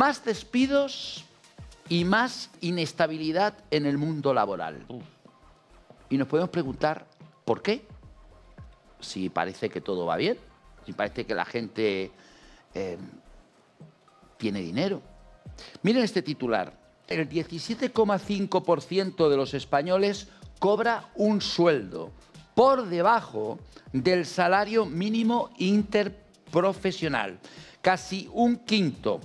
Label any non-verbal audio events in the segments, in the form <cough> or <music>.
más despidos y más inestabilidad en el mundo laboral. Mm. Y nos podemos preguntar, ¿por qué? Si parece que todo va bien, si parece que la gente em, tiene dinero. Miren este titular. El 17,5% de los españoles cobra un sueldo por debajo del salario mínimo interprofesional. Casi un quinto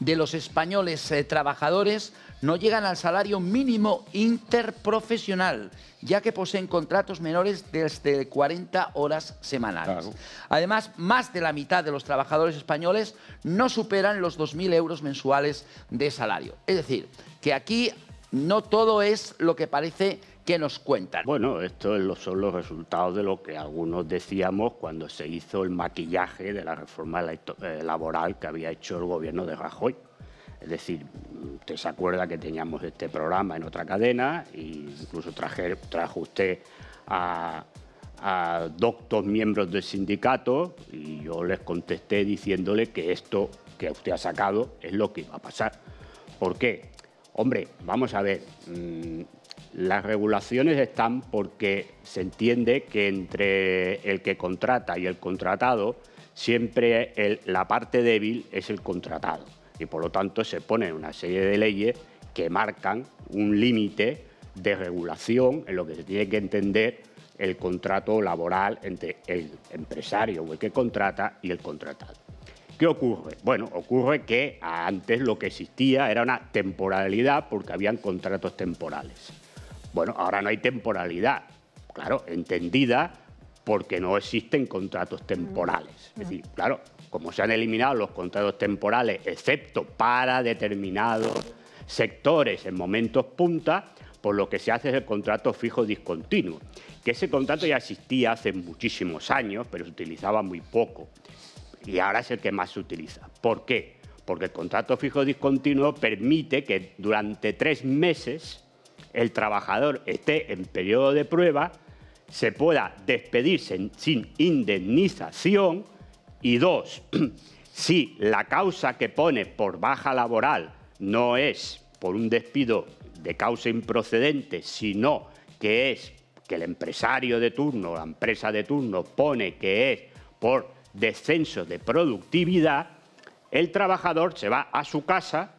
de los españoles eh, trabajadores no llegan al salario mínimo interprofesional, ya que poseen contratos menores desde 40 horas semanales. Además, más de la mitad de los trabajadores españoles no superan los 2.000 euros mensuales de salario. Es decir, que aquí no todo es lo que parece ¿Qué nos cuentan? Bueno, estos son los resultados de lo que algunos decíamos cuando se hizo el maquillaje de la reforma eh, laboral que había hecho el gobierno de Rajoy. Es decir, usted se acuerda que teníamos este programa en otra cadena e incluso traje, trajo usted a, a doctos miembros del sindicato y yo les contesté diciéndole que esto que usted ha sacado es lo que iba a pasar. ¿Por qué? Hombre, vamos a ver, mm, las regulaciones están porque se entiende que entre el que contrata y el contratado, siempre la parte débil es el contratado. Y por lo tanto se ponen una serie de leyes que marcan un límite de regulación en lo que se tiene que entender el contrato laboral entre el empresario o el que contrata y el contratado. ¿Qué ocurre? Bueno, ocurre que antes lo que existía era una temporalidad porque habían contratos temporales. Bueno, ahora no hay temporalidad, claro, entendida porque no existen contratos temporales. Es decir, claro, como se han eliminado los contratos temporales, excepto para determinados sectores en momentos punta, por pues lo que se hace es el contrato fijo discontinuo, que ese contrato ya existía hace muchísimos años, pero se utilizaba muy poco, y ahora es el que más se utiliza. ¿Por qué? Porque el contrato fijo discontinuo permite que durante tres meses el trabajador esté en periodo de prueba, se pueda despedirse sin indemnización y dos, <clears throat> si la causa que pone por baja laboral no es por un despido de causa improcedente, sino que es que el empresario de turno, la empresa de turno pone que es por descenso de productividad, el trabajador se va a su casa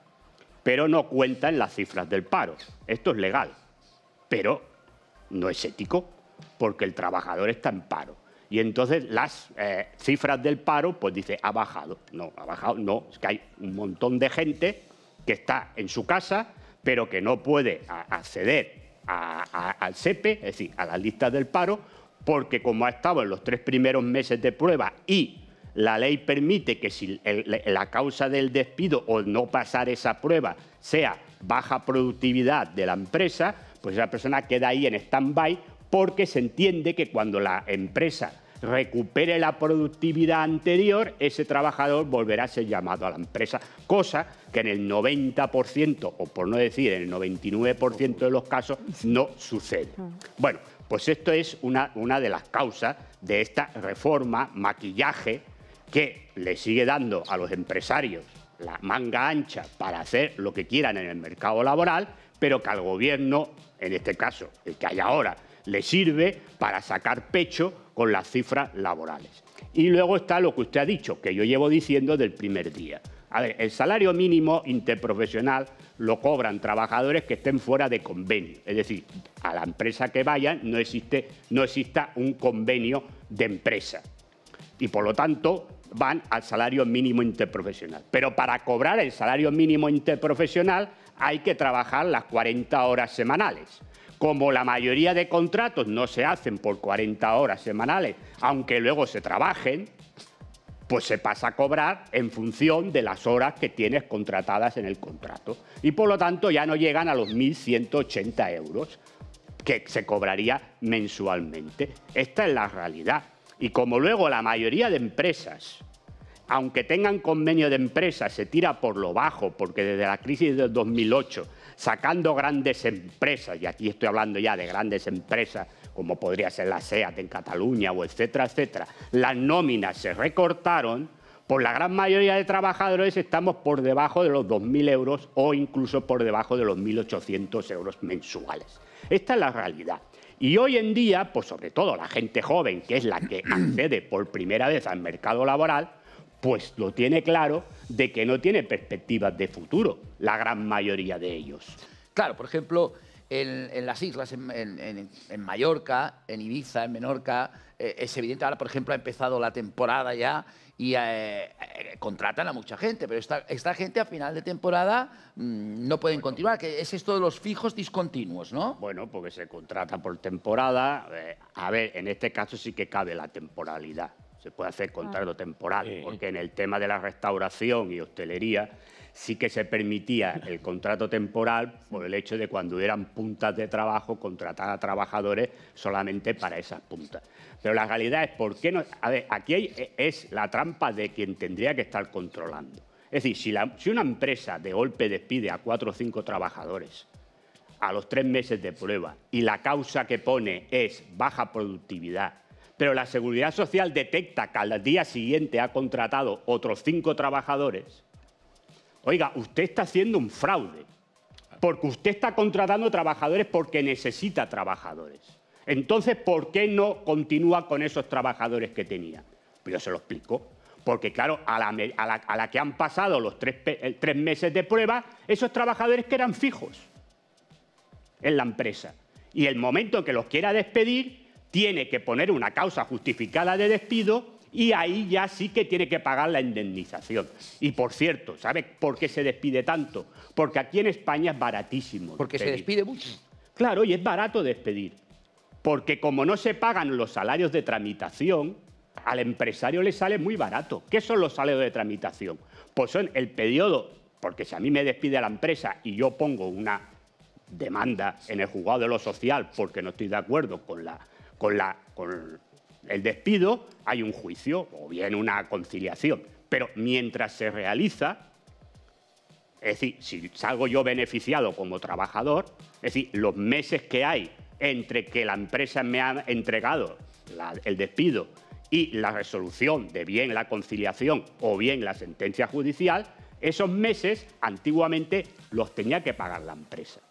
pero no cuenta en las cifras del paro. Esto es legal, pero no es ético, porque el trabajador está en paro. Y entonces las eh, cifras del paro, pues dice, ha bajado. No, ha bajado, no. Es que hay un montón de gente que está en su casa, pero que no puede acceder al SEPE, es decir, a las listas del paro, porque como ha estado en los tres primeros meses de prueba y la ley permite que si la causa del despido o no pasar esa prueba sea baja productividad de la empresa, pues esa persona queda ahí en stand-by porque se entiende que cuando la empresa recupere la productividad anterior, ese trabajador volverá a ser llamado a la empresa, cosa que en el 90%, o por no decir en el 99% de los casos, no sucede. Bueno, pues esto es una, una de las causas de esta reforma, maquillaje que le sigue dando a los empresarios la manga ancha para hacer lo que quieran en el mercado laboral, pero que al gobierno, en este caso el que hay ahora, le sirve para sacar pecho con las cifras laborales. Y luego está lo que usted ha dicho, que yo llevo diciendo del primer día. A ver, el salario mínimo interprofesional lo cobran trabajadores que estén fuera de convenio. Es decir, a la empresa que vayan no, existe, no exista un convenio de empresa. Y por lo tanto, van al salario mínimo interprofesional. Pero para cobrar el salario mínimo interprofesional hay que trabajar las 40 horas semanales. Como la mayoría de contratos no se hacen por 40 horas semanales, aunque luego se trabajen, pues se pasa a cobrar en función de las horas que tienes contratadas en el contrato. Y por lo tanto ya no llegan a los 1.180 euros que se cobraría mensualmente. Esta es la realidad. Y como luego la mayoría de empresas, aunque tengan convenio de empresa, se tira por lo bajo, porque desde la crisis del 2008, sacando grandes empresas, y aquí estoy hablando ya de grandes empresas, como podría ser la SEAT en Cataluña o etcétera, etcétera, las nóminas se recortaron, por la gran mayoría de trabajadores estamos por debajo de los 2.000 euros o incluso por debajo de los 1.800 euros mensuales. Esta es la realidad. Y hoy en día, pues sobre todo la gente joven, que es la que <clears throat> accede por primera vez al mercado laboral, pues lo tiene claro de que no tiene perspectivas de futuro, la gran mayoría de ellos. Claro, por ejemplo, en, las islas, en, Mallorca, en Ibiza, en Menorca, eh, es evidente, ahora por ejemplo ha empezado la temporada ya y eh, eh, contratan a mucha gente, pero esta, gente a final de temporada mm, no pueden continuar, que es esto de los fijos discontinuos, ¿no? Bueno, porque se contrata por temporada. Eh, a ver, en este caso sí que cabe la temporalidad se puede hacer contrato temporal, porque en el tema de la restauración y hostelería sí que se permitía el contrato temporal por el hecho de cuando eran puntas de trabajo contratar a trabajadores solamente para esas puntas. Pero la realidad es por qué no... A ver, aquí e, es la trampa de quien tendría que estar controlando. Es decir, si una empresa de golpe despide a cuatro o cinco trabajadores a los tres meses de prueba y la causa que pone es baja productividad pero la Seguridad Social detecta que al día siguiente ha contratado otros cinco trabajadores, oiga, usted está haciendo un fraude, porque usted está contratando trabajadores porque necesita trabajadores. Entonces, ¿por qué no continúa con esos trabajadores que tenía? Pero pues yo se lo explico. Porque, claro, a la, que han pasado los tres, meses de prueba, esos trabajadores que eran fijos en la empresa. Y el momento que los quiera despedir, tiene que poner una causa justificada de despido y ahí ya sí que tiene que pagar la indemnización. Y por cierto, ¿sabe por qué se despide tanto? Porque aquí en España es baratísimo. Porque se despide mucho. Claro, y es barato despedir. Porque como no se pagan los salarios de tramitación, al empresario le sale muy barato. ¿Qué son los salarios de tramitación? Pues son el periodo, porque si a mí me despide la empresa y yo pongo una demanda en el juzgado de lo social porque no estoy de acuerdo con la con, la, con el despido hay un juicio o bien una conciliación, pero mientras se realiza, es decir, si salgo yo beneficiado como trabajador, es decir, los meses que hay entre que la empresa me ha entregado el despido y la resolución de bien la conciliación o bien la sentencia judicial, esos meses antiguamente los tenía que pagar la empresa.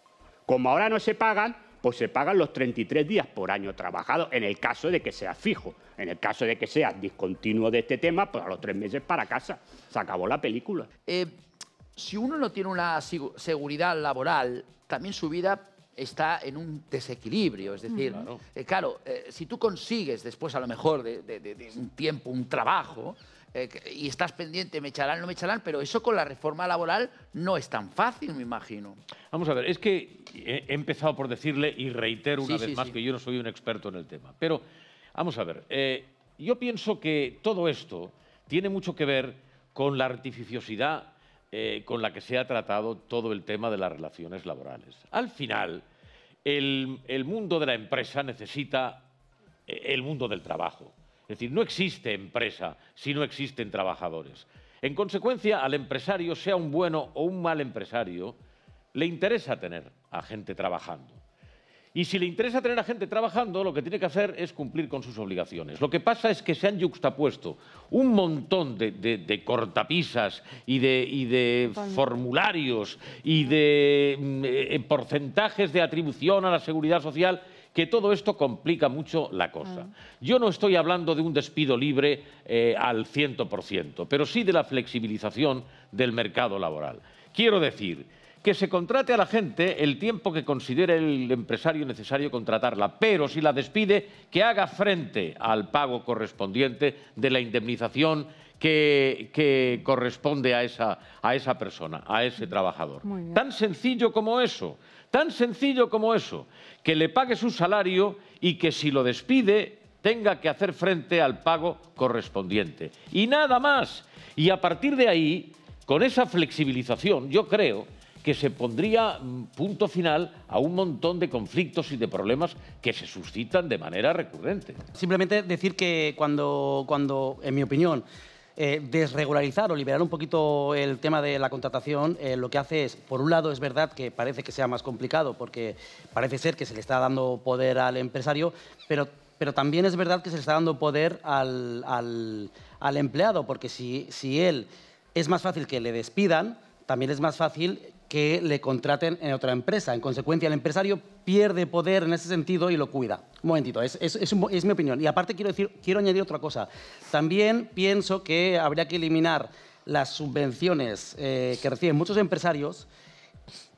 Como ahora no se pagan, pues se pagan los 33 días por año trabajado, en el caso de que sea fijo. En el caso de que sea discontinuo de este tema, pues a los tres meses para casa. Se acabó la película. Eh, si uno no tiene una seguridad laboral, también su vida está en un desequilibrio. Es decir, claro, eh, eh, si tú consigues después a lo mejor de un tiempo un trabajo, eh, y estás pendiente, me echarán, no me echarán, pero eso con la reforma laboral no es tan fácil, me imagino. Vamos a ver, es que he empezado por decirle y reitero una vez más que yo no soy un experto en el tema, pero vamos a ver, eh, yo pienso que todo esto tiene mucho que ver con la artificiosidad eh, con la que se ha tratado todo el tema de las relaciones laborales. Al final, el mundo de la empresa necesita el mundo del trabajo. Es decir, no existe empresa si no existen trabajadores. En consecuencia, al empresario, sea un bueno o un mal empresario, le interesa tener a gente trabajando. Y si le interesa tener a gente trabajando, lo que tiene que hacer es cumplir con sus obligaciones. Lo que pasa es que se han yuxtapuesto un montón de, cortapisas y de, formularios y de mm, eh, eh, porcentajes de atribución a la seguridad social que todo esto complica mucho la cosa. Ah. Yo no estoy hablando de un despido libre eh, al 100%, pero sí de la flexibilización del mercado laboral. Quiero decir que se contrate a la gente el tiempo que considere el empresario necesario contratarla, pero si la despide, que haga frente al pago correspondiente de la indemnización que, corresponde a esa, a esa persona, a ese trabajador. Tan sencillo como eso, tan sencillo como eso que le pague su salario y que si lo despide tenga que hacer frente al pago correspondiente. Y nada más. Y a partir de ahí, con esa flexibilización, yo creo que se pondría mm, punto final a un montón de conflictos y de problemas que se suscitan de manera recurrente. Simplemente decir que cuando, cuando en mi opinión, eh, desregularizar o liberar un poquito el tema de la contratación, eh, lo que hace es, por un lado, es verdad que parece que sea más complicado porque parece ser que se le está dando poder al empresario, pero pero también es verdad que se le está dando poder al, empleado, porque si, si él es más fácil que le despidan, también es más fácil que le contraten en otra empresa. En consecuencia, el empresario pierde poder en ese sentido y lo cuida. Un momentito, es, mi opinión. Y aparte quiero, decir, quiero añadir otra cosa. También pienso que habría que eliminar las subvenciones eh, que reciben muchos empresarios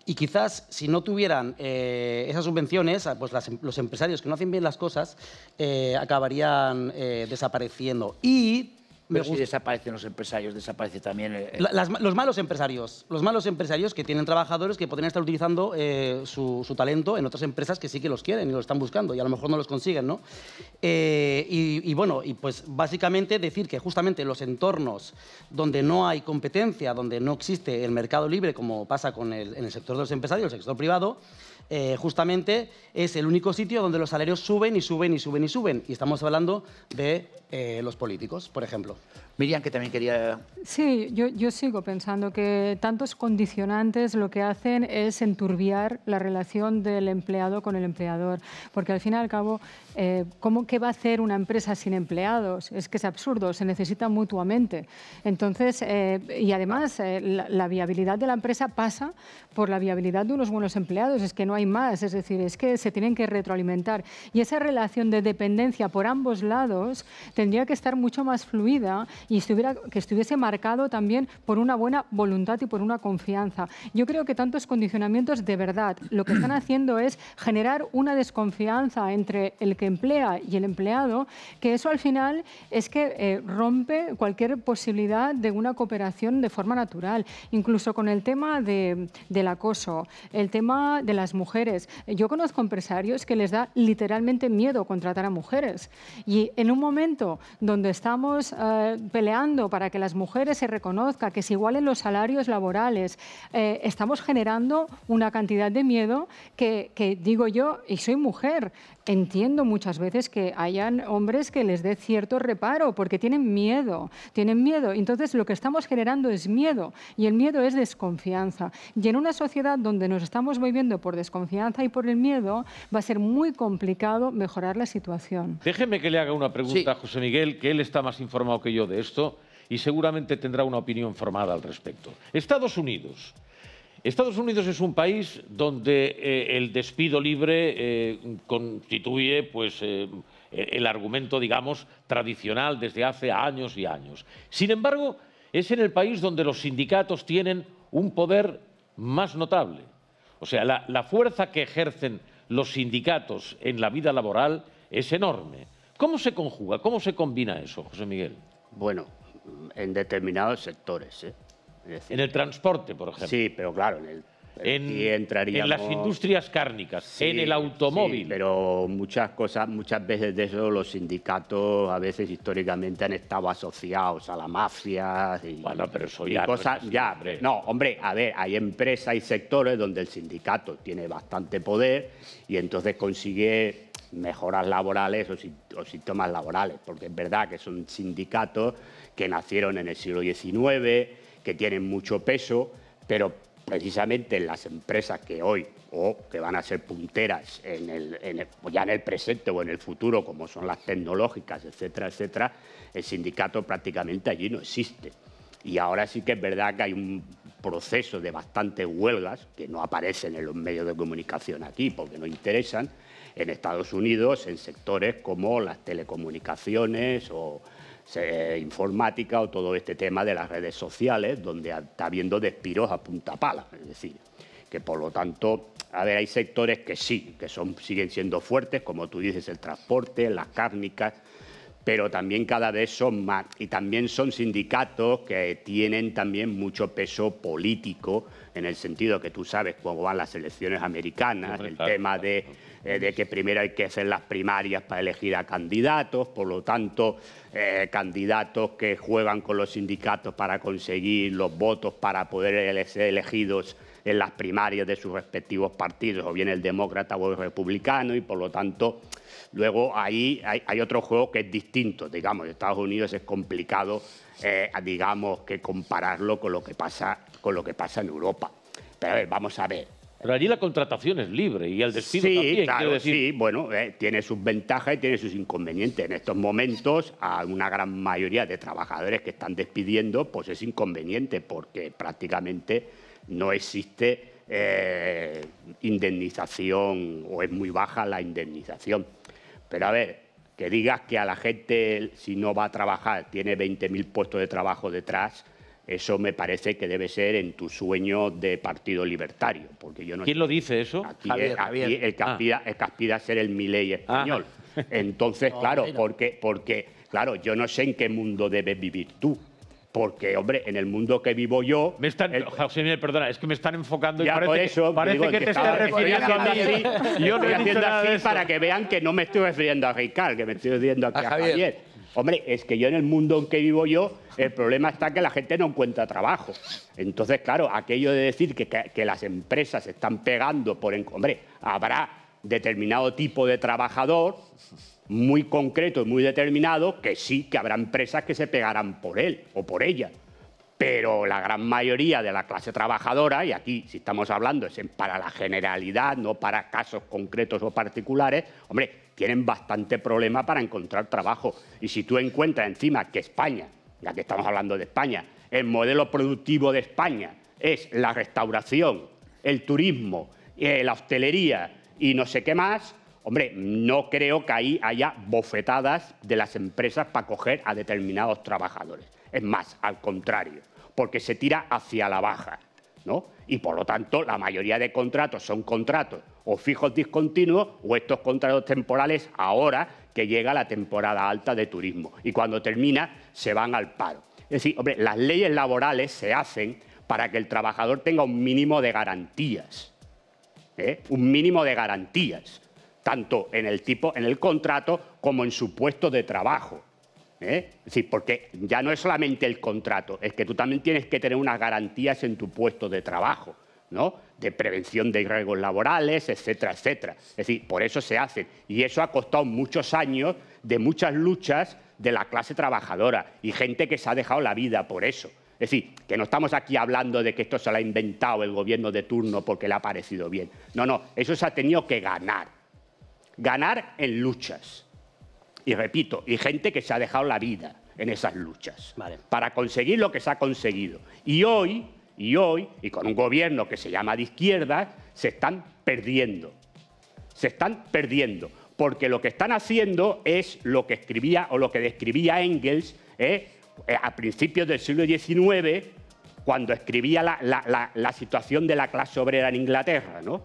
y quizás si no tuvieran eh, esas subvenciones, ah, pues em, los empresarios que no hacen bien las cosas eh, acabarían desapareciendo. Y pero si desaparecen los empresarios, desaparece también... Eh, los malos empresarios. Los malos empresarios que tienen trabajadores que podrían estar utilizando eh, su, talento en otras empresas que sí que los quieren y lo están buscando y a lo mejor no los consiguen, ¿no? Eh, y, bueno, y pues básicamente decir que justamente los entornos donde no hay competencia, donde no existe el mercado libre, como pasa con el, en el sector de los empresarios, el sector privado, eh, justamente es el único sitio donde los salarios suben y suben y suben y suben. Y estamos hablando de eh, los políticos, por ejemplo. Miriam, que también quería... Sí, yo, yo, sigo pensando que tantos condicionantes lo que hacen es enturbiar la relación del empleado con el empleador, porque al fin y al cabo, eh, ¿cómo, ¿qué va a hacer una empresa sin empleados? Es que es absurdo, se necesitan mutuamente. Entonces, eh, y además, eh, la, viabilidad de la empresa pasa por la viabilidad de unos buenos empleados, es que no hay más, es decir, es que se tienen que retroalimentar. Y esa relación de dependencia por ambos lados tendría que estar mucho más fluida y estuviera, que estuviese marcado también por una buena voluntad y por una confianza. Yo creo que tantos condicionamientos de verdad lo que están haciendo es generar una desconfianza entre el que emplea y el empleado, que eso al final es que eh, rompe cualquier posibilidad de una cooperación de forma natural, incluso con el tema de, del acoso, el tema de las mujeres. Yo conozco empresarios que les da literalmente miedo contratar a mujeres y en un momento donde estamos eh, peleando para que las mujeres se reconozcan, que se igualen los salarios laborales, eh, estamos generando una cantidad de miedo que digo yo, y soy mujer, entiendo muchas veces que hayan hombres que les dé cierto reparo porque tienen miedo, tienen miedo. Entonces lo que estamos generando es miedo y el miedo es desconfianza. Y en una sociedad donde nos estamos moviendo por desconfianza y por el miedo, va a ser muy complicado mejorar la situación. Déjeme que le haga una pregunta a José Miguel, que él está más informado que yo de esto y seguramente tendrá una opinión formada al respecto. Estados Unidos Estados Unidos es un país donde eh, el despido libre eh, constituye pues, eh, el argumento, digamos, tradicional desde hace años y años. Sin embargo, es en el país donde los sindicatos tienen un poder más notable. O sea, la, la fuerza que ejercen los sindicatos en la vida laboral es enorme. ¿Cómo se conjuga, cómo se combina eso, José Miguel? Bueno, en determinados sectores. ¿eh? en el transporte, por ejemplo. Sí, pero claro, en el en, en, las industrias cárnicas, en el automóvil. pero muchas cosas, muchas veces de eso los sindicatos a veces históricamente han estado asociados a la mafia. Y, Cosas, ya No, hombre, a ver, hay empresas y sectores donde el sindicato tiene bastante poder y entonces consigue mejoras laborales o, o síntomas laborales, porque es verdad que son sindicatos que nacieron en el siglo XIX que tienen mucho peso, pero precisamente en las empresas que hoy o que van a ser punteras ya en el presente o en el futuro, como son las tecnológicas, etcétera, etcétera, el sindicato prácticamente allí no existe. Y ahora sí que es verdad que hay un proceso de bastantes huelgas que no aparecen en los medios de comunicación aquí porque no interesan, en Estados Unidos, en sectores como las telecomunicaciones o informática o todo este tema de las redes sociales, donde está habiendo despiros a punta pala. Es decir, que por lo tanto, a ver, hay sectores que sí, que son, siguen siendo fuertes, como tú dices, el transporte, las cárnicas, pero también cada vez son más. Y también son sindicatos que tienen también mucho peso político, en el sentido que tú sabes cómo van las elecciones americanas, el tema eh, de, que primero hay que hacer las primarias para elegir a candidatos, por lo tanto, eh, candidatos que juegan con los sindicatos para conseguir los votos para poder ser elegidos en las primarias de sus respectivos partidos, o bien el demócrata o el republicano, y por lo tanto, luego ahí hay, otro juego que es distinto, digamos, en Estados Unidos es complicado, eh, digamos, que compararlo con lo que, pasa, con lo que pasa en Europa. Pero ver, vamos a ver, pero allí la contratación es libre y el despido sí, también. Claro, decir... Sí, bueno, eh, tiene sus ventajas y tiene sus inconvenientes. En estos momentos, a una gran mayoría de trabajadores que están despidiendo, pues es inconveniente porque prácticamente no existe eh, indemnización o es muy baja la indemnización. Pero a ver, que digas que a la gente, si no va a trabajar, tiene 20.000 puestos de trabajo detrás, eso me parece que debe ser en tu sueño de partido libertario. Porque yo no ¿Quién lo dice eso? Aquí, es eh, ah. el, que aspira, a ser el Milei ah. español. <laughs> Entonces, claro, porque, porque, claro, yo no sé en qué mundo debes vivir tú porque, hombre, en el mundo que vivo yo... Me están, perdona, es que me están enfocando y parece, eso, que, te estás refiriendo a mí. yo no estoy haciendo así para que vean que no me estoy refiriendo a Ricard, que me estoy refiriendo a, Javier. Hombre, es que yo en el mundo en que vivo yo, el problema está que la gente no encuentra trabajo. Entonces, claro, aquello de decir que, que las empresas están pegando por... Hombre, habrá determinado tipo de trabajador muy concreto y muy determinado que sí, que habrá empresas que se pegarán por él o por ella. Pero la gran mayoría de la clase trabajadora, y aquí si estamos hablando es para la generalidad, no para casos concretos o particulares, hombre, tienen bastante problema para encontrar trabajo. Y si tú encuentras encima que España, ya que estamos hablando de España, el modelo productivo de España es la restauración, el turismo, eh, la hostelería y no sé qué más, Hombre, no creo que ahí haya bofetadas de las empresas para coger a determinados trabajadores. Es más, al contrario, porque se tira hacia la baja, Y por lo tanto, la mayoría de contratos son contratos o fijos discontinuos o estos contratos temporales ahora que llega la temporada alta de turismo. Y cuando termina, se van al paro. Es decir, hombre, las leyes laborales se hacen para que el trabajador tenga un mínimo de garantías. ¿eh? Un mínimo de garantías tanto en el tipo, en el contrato, como en su puesto de trabajo. ¿eh? Es porque ya no es solamente el contrato, es que tú también tienes que tener unas garantías en tu puesto de trabajo, ¿no? De prevención de riesgos laborales, etcétera, etcétera. Es decir, por eso se hace. Y eso ha costado muchos años de muchas luchas de la clase trabajadora y gente que se ha dejado la vida por eso. Es decir, que no estamos aquí hablando de que esto se lo ha inventado el gobierno de turno porque le ha parecido bien. No, no, eso se ha tenido que ganar ganar en luchas. Y repito, y gente que se ha dejado la vida en esas luchas para conseguir lo que se ha conseguido. Y hoy, y hoy, y con un gobierno que se llama de izquierda, se están perdiendo. Se están perdiendo. Porque lo que están haciendo es lo que escribía o lo que describía Engels ¿eh? Eh, a principios del siglo XIX, cuando escribía la, la situación de la clase obrera en Inglaterra, ¿no?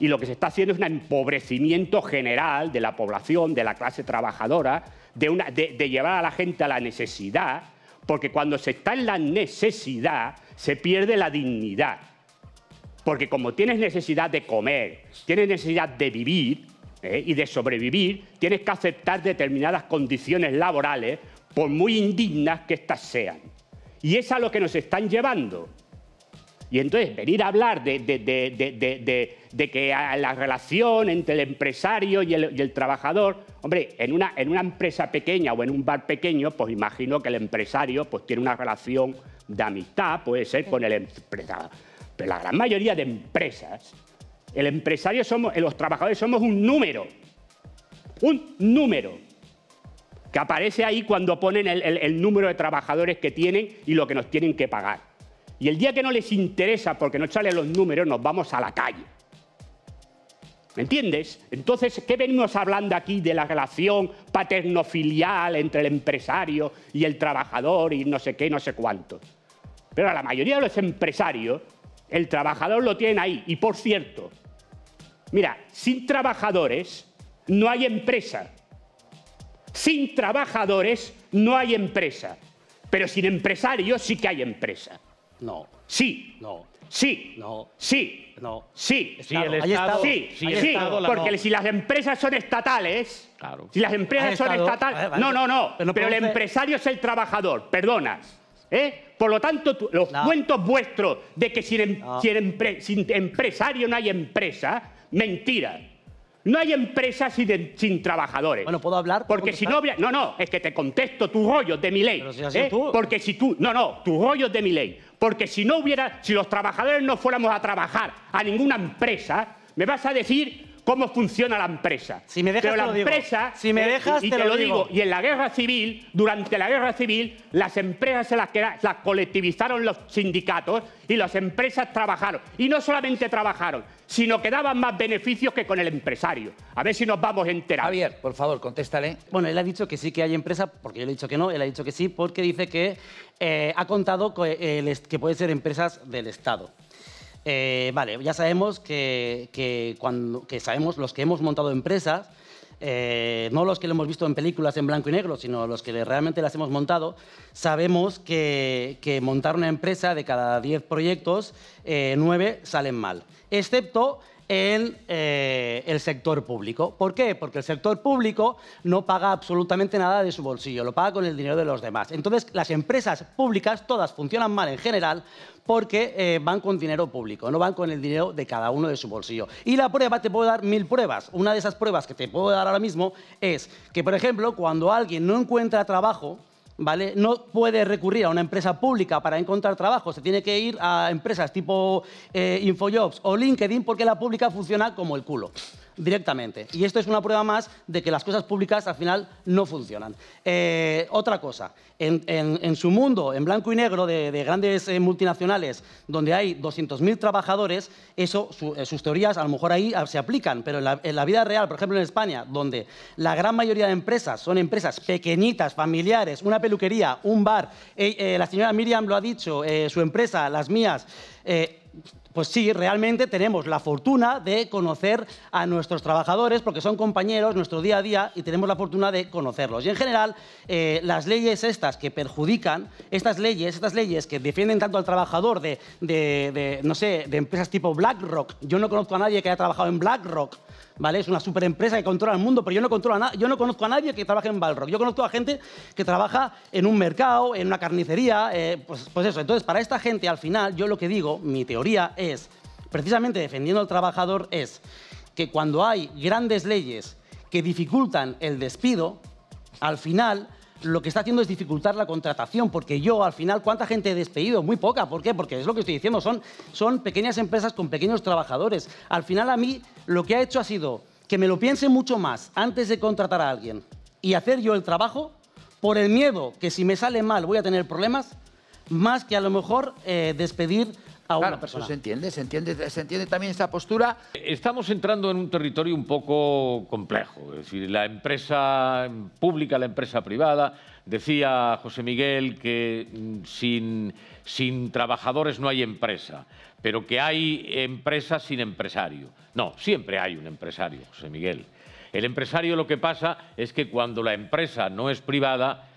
y lo que se está haciendo es un empobrecimiento general de la población, de la clase trabajadora, de, una, de, llevar a la gente a la necesidad, porque cuando se está en la necesidad se pierde la dignidad. Porque como tienes necesidad de comer, tienes necesidad de vivir ¿eh? y de sobrevivir, tienes que aceptar determinadas condiciones laborales, por muy indignas que éstas sean. Y es a lo que nos están llevando. Y entonces venir a hablar de, que la relación entre el empresario y el, trabajador, hombre, en una, en una empresa pequeña o en un bar pequeño, pues imagino que el empresario pues, tiene una relación de amistad, puede ser con el empresario. Pero la gran mayoría de empresas, el empresario somos, los trabajadores somos un número, un número que aparece ahí cuando ponen el número de trabajadores que tienen y lo que nos tienen que pagar. Y el día que no les interesa porque no salen los números, nos vamos a la calle. ¿Me entiendes? Entonces, ¿qué venimos hablando aquí de la relación paternofilial entre el empresario y el trabajador y no sé qué, no sé cuánto? Pero a la mayoría de los empresarios, el trabajador lo tienen ahí. Y por cierto, mira, sin trabajadores no hay empresa. Sin trabajadores no hay empresa. Pero sin empresarios sí que hay empresa. No. Sí. No. Sí. No. Sí. No. Sí. Sí, el Estado. Sí. Sí, porque si las empresas son estatales, claro. si las empresas ah, son estatales, ah, no, no, no. Pero, el empresario es el trabajador. perdonas. ¿Eh? Por lo tanto, los cuentos vuestros de que em- sin, empresario no hay empresa, mentira. No hay empresa sin, em- trabajadores. Bueno, ¿puedo hablar? Porque si no... No, no, es que te contesto tus rollos de mi ley. Si ¿eh? Porque si tú... No, no, tus rollos de mi ley. Porque si no hubiera, si los trabajadores no fuéramos a trabajar a ninguna empresa, me vas a decir cómo funciona la empresa. Si me dejas, la lo empresa, digo. Si me eh, dejas, y, te, lo, digo. Y en la guerra civil, durante la guerra civil, las empresas se las, las colectivizaron los sindicatos y las empresas trabajaron. Y no solamente trabajaron, sino que daban más beneficios que con el empresario. A ver si nos vamos a enterar. Javier, por favor, contéstale. Bueno, él ha dicho que sí que hay empresas, porque yo le he dicho que no, él ha dicho que sí, porque dice que eh, ha contado eh, que, pueden puede ser empresas del Estado. Eh, vale, ya sabemos que, cuando, sabemos los que hemos montado empresas, eh, no los que lo hemos visto en películas en blanco y negro, sino los que realmente las hemos montado, sabemos que, montar una empresa de cada 10 proyectos, eh, nueve salen mal, excepto en eh, el sector público. ¿Por qué? Porque el sector público no paga absolutamente nada de su bolsillo, lo paga con el dinero de los demás. Entonces, las empresas públicas todas funcionan mal en general porque eh, van con dinero público, no van con el dinero de cada uno de su bolsillo. Y la prueba, te puedo dar mil pruebas. Una de esas pruebas que te puedo dar ahora mismo es que, por ejemplo, cuando alguien no encuentra trabajo, no puede recurrir a una empresa pública para encontrar trabajo, se tiene que ir a empresas tipo eh, Infojobs o LinkedIn porque la pública funciona como el culo directamente. Y esto es una prueba más de que las cosas públicas al final no funcionan. Eh, otra cosa, en, su mundo, en blanco y negro, de, grandes eh, multinacionales, donde hay 200.000 trabajadores, eso, eh, sus teorías a lo mejor ahí ah, se aplican, pero en la, vida real, por ejemplo en España, donde la gran mayoría de empresas son empresas pequeñitas, familiares, una peluquería, un bar, la señora Miriam lo ha dicho, su empresa, las mías, pues sí, realmente tenemos la fortuna de conocer a nuestros trabajadores porque son compañeros nuestro día a día y tenemos la fortuna de conocerlos. Y en general, eh, las leyes estas que perjudican, estas leyes, estas leyes que defienden tanto al trabajador de, no sé, de empresas tipo BlackRock. Yo no conozco a nadie que haya trabajado en BlackRock ¿vale? Es una superempresa que controla el mundo, pero yo no, controlo a yo no conozco a nadie que trabaje en Balrog. Yo conozco a gente que trabaja en un mercado, en una carnicería, eh, pues, pues eso. Entonces, para esta gente, al final, yo lo que digo, mi teoría es, precisamente defendiendo al trabajador, es que cuando hay grandes leyes que dificultan el despido, al final lo que está haciendo es dificultar la contratación, porque yo al final, ¿cuánta gente he despedido? Muy poca. ¿Por qué? Porque es lo que estoy diciendo, son, son pequeñas empresas con pequeños trabajadores. Al final a mí lo que ha hecho ha sido que me lo piense mucho más antes de contratar a alguien y hacer yo el trabajo por el miedo que si me sale mal voy a tener problemas, más que a lo mejor eh, despedir persona. se entiende, se entiende, también esta postura. Estamos entrando en un territorio un poco complejo, es decir, la empresa pública, la empresa privada. Decía José Miguel que mm, sin, sin trabajadores no hay empresa, pero que hay empresa sin empresario. No, siempre hay un empresario, José Miguel. El empresario lo que pasa es que cuando la empresa no es privada,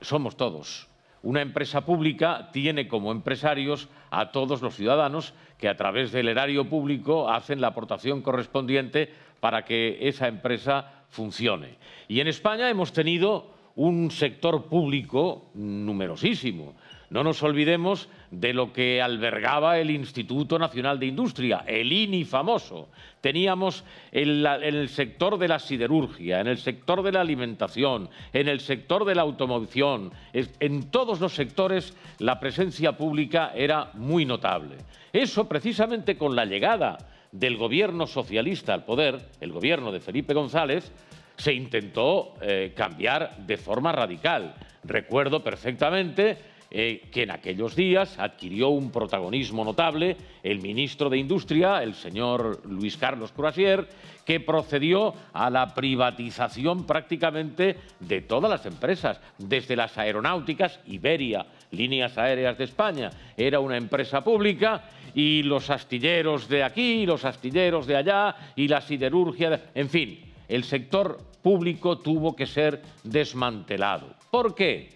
somos todos. Una empresa pública tiene como empresarios a todos los ciudadanos que a través del erario público hacen la aportación correspondiente para que esa empresa funcione. Y en España hemos tenido un sector público numerosísimo. No nos olvidemos de lo que albergaba el Instituto Nacional de Industria, el INI famoso. Teníamos en, el, sector de la siderurgia, en el sector de la alimentación, en el sector de la automoción, en todos los sectores la presencia pública era muy notable. Eso precisamente con la llegada del gobierno socialista al poder, el gobierno de Felipe González, se intentó eh, cambiar de forma radical. Recuerdo perfectamente eh, que en aquellos días adquirió un protagonismo notable el ministro de Industria, el señor Luis Carlos Croisier, que procedió a la privatización prácticamente de todas las empresas, desde las aeronáuticas, Iberia, Líneas Aéreas de España, era una empresa pública, y los astilleros de aquí, los astilleros de allá, y la siderurgia, en fin, el sector público tuvo que ser desmantelado. ¿Por qué?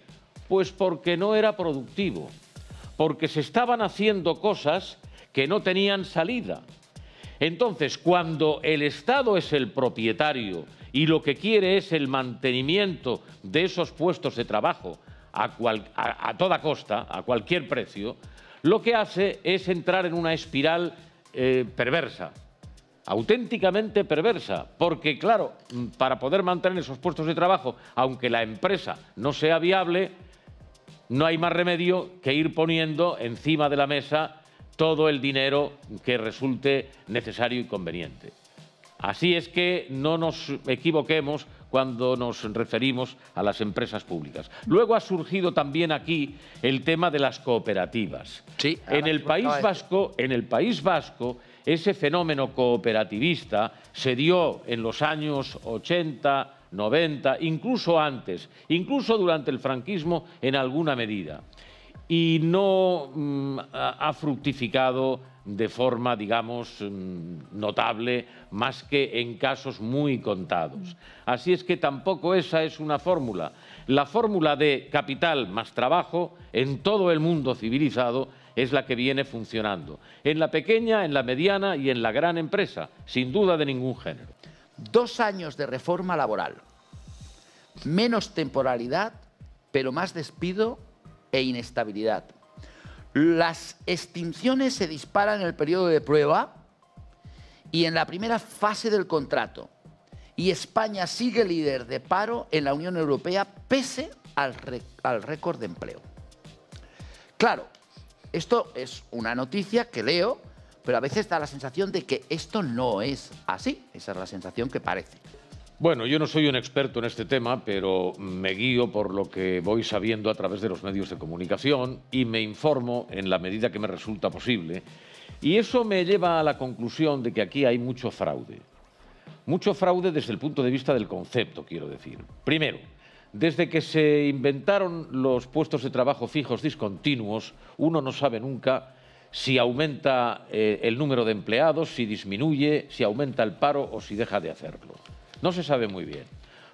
Pues porque no era productivo, porque se estaban haciendo cosas que no tenían salida. Entonces, cuando el Estado es el propietario y lo que quiere es el mantenimiento de esos puestos de trabajo a, toda costa, a cualquier precio, lo que hace es entrar en una espiral eh, perversa, auténticamente perversa, porque claro, para poder mantener esos puestos de trabajo, aunque la empresa no sea viable, no hay más remedio que ir poniendo encima de la mesa todo el dinero que resulte necesario y conveniente. Así es que no nos equivoquemos cuando nos referimos a las empresas públicas. Luego ha surgido también aquí el tema de las cooperativas. Sí, en el País Vasco, en el País Vasco, ese fenómeno cooperativista se dio en los años 80, 90, incluso antes, incluso durante el franquismo en alguna medida, y no mm, ha fructificado de forma, digamos, mm, notable, más que en casos muy contados. Así es que tampoco esa es una fórmula. La fórmula de capital más trabajo en todo el mundo civilizado es la que viene funcionando, en la pequeña, en la mediana y en la gran empresa, sin duda de ningún género. Dos años de reforma laboral. Menos temporalidad, pero más despido e inestabilidad. Las extinciones se disparan en el periodo de prueba y en la primera fase del contrato. Y España sigue líder de paro en la Unión Europea pese al, récord de empleo. Claro, esto es una noticia que leo pero a veces da la sensación de que esto no es así. Esa es la sensación que parece. Bueno, yo no soy un experto en este tema, pero me guío por lo que voy sabiendo a través de los medios de comunicación y me informo en la medida que me resulta posible. Y eso me lleva a la conclusión de que aquí hay mucho fraude. Mucho fraude desde el punto de vista del concepto, quiero decir. Primero, desde que se inventaron los puestos de trabajo fijos discontinuos, uno no sabe nunca si aumenta eh, el número de empleados, si disminuye, si aumenta el paro o si deja de hacerlo. No se sabe muy bien,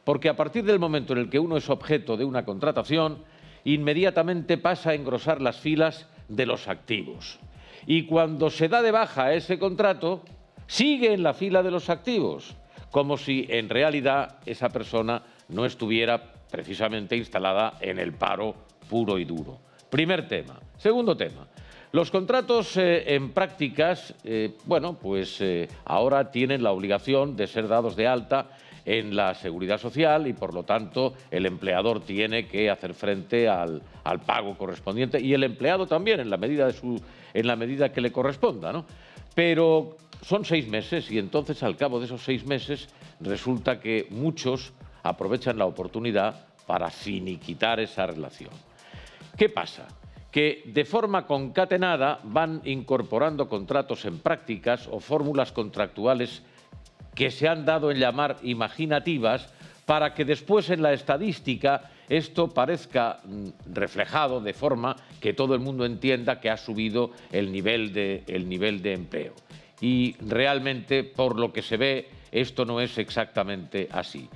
porque a partir del momento en el que uno es objeto de una contratación, inmediatamente pasa a engrosar las filas de los activos. Y cuando se da de baja ese contrato, sigue en la fila de los activos, como si en realidad esa persona no estuviera precisamente instalada en el paro puro y duro. Primer tema. Segundo tema. Los contratos eh, en prácticas, eh, bueno, pues eh, ahora tienen la obligación de ser dados de alta en la seguridad social y por lo tanto el empleador tiene que hacer frente al, al pago correspondiente y el empleado también en la medida, de su, en la medida que le corresponda. ¿no? Pero son seis meses y entonces al cabo de esos seis meses resulta que muchos aprovechan la oportunidad para siniquitar esa relación. ¿Qué pasa? que de forma concatenada van incorporando contratos en prácticas o fórmulas contractuales que se han dado en llamar imaginativas para que después en la estadística esto parezca mm, reflejado de forma que todo el mundo entienda que ha subido el nivel de, el nivel de empleo. Y realmente, por lo que se ve, esto no es exactamente así.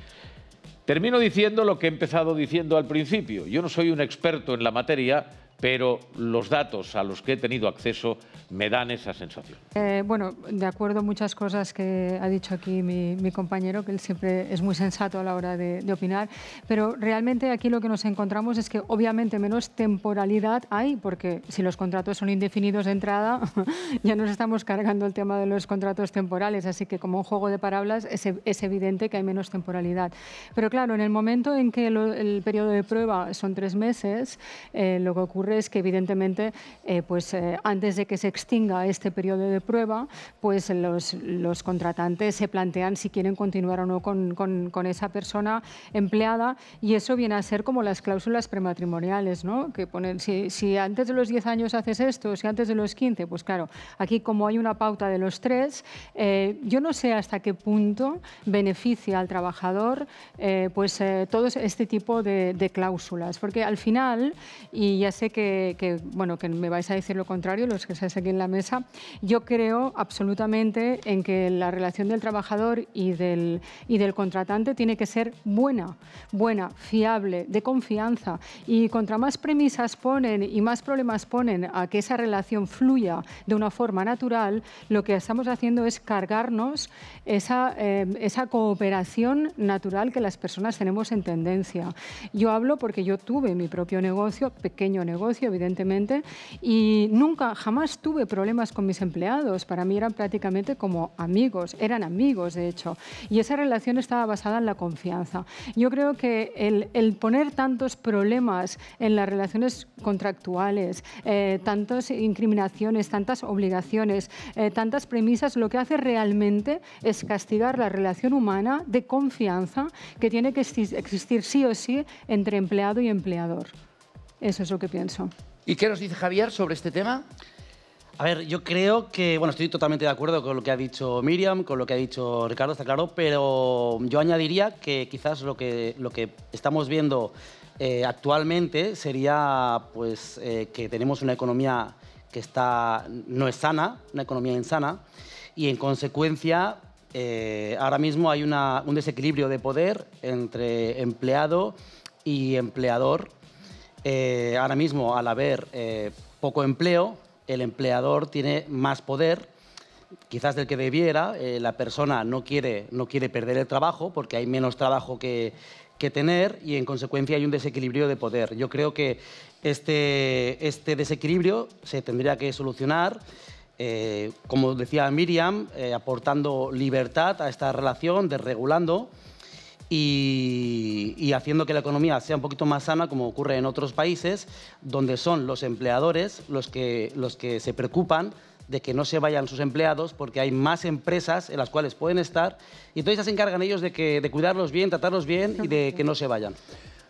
Termino diciendo lo que he empezado diciendo al principio. Yo no soy un experto en la materia, pero los datos a los que he tenido acceso me dan esa sensación. Eh, bueno, de acuerdo a muchas cosas que ha dicho aquí mi, compañero, que él siempre es muy sensato a la hora de, opinar, pero realmente aquí lo que nos encontramos es que obviamente menos temporalidad hay, porque si los contratos son indefinidos de entrada, <laughs> ya nos estamos cargando el tema de los contratos temporales, así que como un juego de parábolas, es, evidente que hay menos temporalidad. Pero claro, en el momento en que el periodo de prueba son tres meses, eh, lo que ocurre que evidentemente eh, pues, eh, antes de que se extinga este periodo de prueba, pues los, los contratantes se plantean si quieren continuar o no con, con, con, esa persona empleada y eso viene a ser como las cláusulas prematrimoniales, ¿no? que ponen si, si antes de los 10 años haces esto, si antes de los 15, pues claro, aquí como hay una pauta de los tres, eh, yo no sé hasta qué punto beneficia al trabajador pues todo este tipo de, de cláusulas, porque al final, y ya sé que que, bueno, que me vais a decir lo contrario, los que estáis aquí en la mesa. Yo creo absolutamente en que la relación del trabajador y del, y del contratante tiene que ser buena, buena, fiable, de confianza. Y contra más premisas ponen y más problemas ponen a que esa relación fluya de una forma natural, lo que estamos haciendo es cargarnos esa, eh, esa cooperación natural que las personas tenemos en tendencia. Yo hablo porque yo tuve mi propio negocio, pequeño negocio, evidentemente, y nunca, jamás tuve problemas con mis empleados. Para mí eran prácticamente como amigos, eran amigos, de hecho. Y esa relación estaba basada en la confianza. Yo creo que el, poner tantos problemas en las relaciones contractuales, eh, tantas incriminaciones, tantas obligaciones, eh, tantas premisas, lo que hace realmente es castigar la relación humana de confianza que tiene que existir sí o sí entre empleado y empleador. Eso es lo que pienso. ¿Y qué nos dice Javier sobre este tema? A ver, yo creo que, bueno, estoy totalmente de acuerdo con lo que ha dicho Miriam, con lo que ha dicho Ricardo, está claro, pero yo añadiría que quizás lo que, lo que estamos viendo eh, actualmente sería pues, eh, que tenemos una economía que está, no es sana, una economía insana, y en consecuencia eh, ahora mismo hay una, un desequilibrio de poder entre empleado y empleador eh, ahora mismo, al haber eh, poco empleo, el empleador tiene más poder, quizás del que debiera. Eh, la persona no quiere, no quiere perder el trabajo porque hay menos trabajo que, que tener y en consecuencia hay un desequilibrio de poder. Yo creo que este, este desequilibrio se tendría que solucionar, como decía Miriam, aportando libertad a esta relación, desregulando y, haciendo que la economía sea un poquito más sana, como ocurre en otros países, donde son los empleadores los que, los que se preocupan de que no se vayan sus empleados porque hay más empresas en las cuales pueden estar y entonces se encargan ellos de, de cuidarlos bien, tratarlos bien y de que no se vayan.